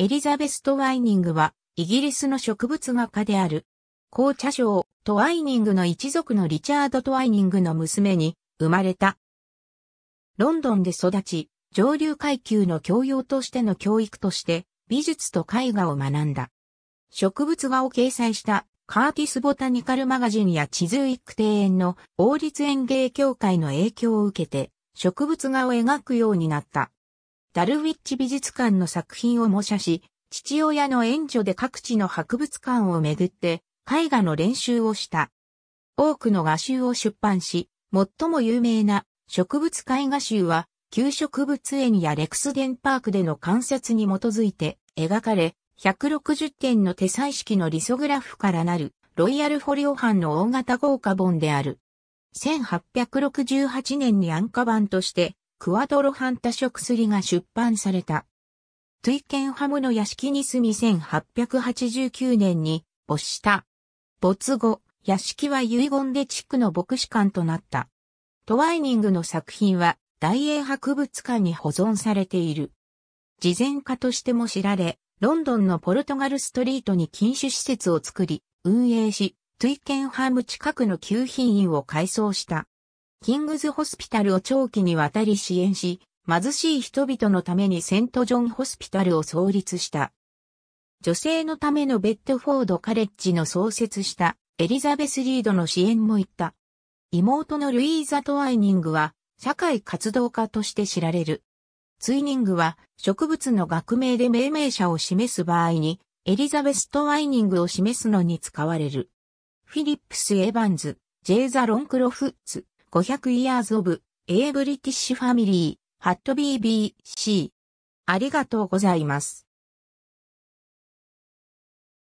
エリザベスト・ワイニングは、イギリスの植物画家である。紅茶賞、トワイニングの一族のリチャード・トワイニングの娘に生まれた。ロンドンで育ち、上流階級の教養としての教育として、美術と絵画を学んだ。植物画を掲載したカーティス・ボタニカル・マガジンやチズウィック庭園の王立園芸協会の影響を受けて、植物画を描くようになった。ダルウィッチ美術館の作品を模写し、父親の援助で各地の博物館を巡って絵画の練習をした。多くの画集を出版し、最も有名な植物絵画集は、旧植物園やレクスデンパークでの観察に基づいて描かれ、160点の手彩式のリソグラフからなるロイヤルフォリオ版の大型豪華本である。1868年に安価版としてクワトロハンタ食りが出版された。トゥイケンハムの屋敷に住み1889年に没した。没後、屋敷は遺言で地区の牧師館となった。トワイニングの作品は大英博物館に保存されている。事前家としても知られ、ロンドンのポルトガルストリートに禁酒施設を作り、運営し、トゥイケンハム近くの旧品院を改装した。キングズホスピタルを長期にわたり支援し、貧しい人々のためにセントジョンホスピタルを創立した。女性のためのベッドフォードカレッジの創設したエリザベス・リードの支援も行った。妹のルイーザ・トワイニングは社会活動家として知られる。ツイニングは植物の学名で命名者を示す場合にエリザベス・トワイニングを示すのに使われる。フィリップス・エヴァンズ、ジェイザ・ロンクロフッツ、500 years of A British Family, hat BBC。ありがとうございます。